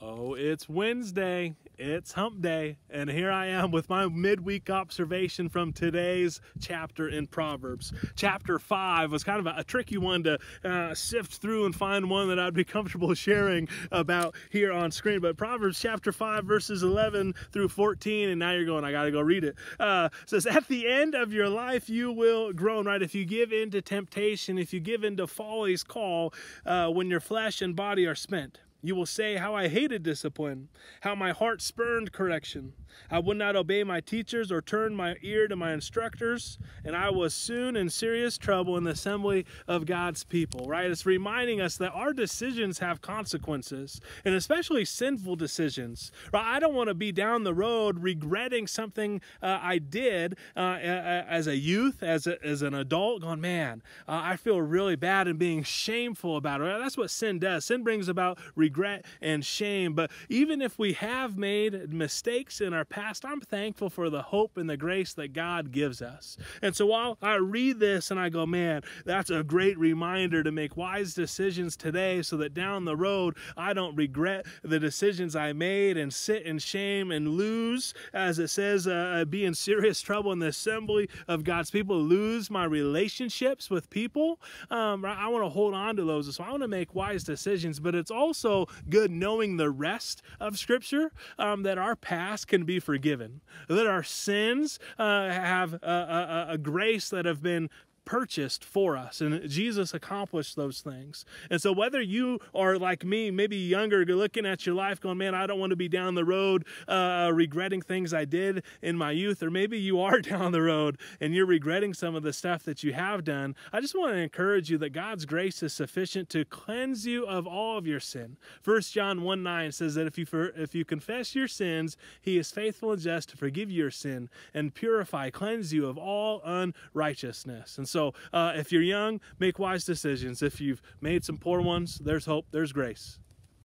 Oh, it's Wednesday. It's hump day. And here I am with my midweek observation from today's chapter in Proverbs. Chapter 5 was kind of a, a tricky one to uh, sift through and find one that I'd be comfortable sharing about here on screen. But Proverbs chapter 5, verses 11 through 14, and now you're going, I got to go read it. Uh, says, At the end of your life, you will groan, right? If you give in to temptation, if you give in to folly's call, uh, when your flesh and body are spent. You will say how I hated discipline, how my heart spurned correction. I would not obey my teachers or turn my ear to my instructors, and I was soon in serious trouble in the assembly of God's people, right? It's reminding us that our decisions have consequences, and especially sinful decisions, right? I don't want to be down the road regretting something uh, I did uh, as a youth, as, a, as an adult, going, man, uh, I feel really bad and being shameful about it. That's what sin does. Sin brings about regret regret and shame. But even if we have made mistakes in our past, I'm thankful for the hope and the grace that God gives us. And so while I read this and I go, man, that's a great reminder to make wise decisions today so that down the road I don't regret the decisions I made and sit in shame and lose, as it says, uh, uh be in serious trouble in the assembly of God's people, lose my relationships with people. Um, I want to hold on to those. So I want to make wise decisions, but it's also good knowing the rest of Scripture um, that our past can be forgiven, that our sins uh, have a, a, a grace that have been purchased for us. And Jesus accomplished those things. And so, whether you are like me, maybe younger, looking at your life going, man, I don't want to be down the road uh, regretting things I did in my youth, or maybe you are down the road and you're regretting some of the stuff that you have done, I just want to encourage you that God's grace is sufficient to cleanse you of all of your sin. First John 1 9 says that if you, if you confess your sins, he is faithful and just to forgive your sin and purify, cleanse you of all unrighteousness. And so so uh, if you're young, make wise decisions. If you've made some poor ones, there's hope, there's grace.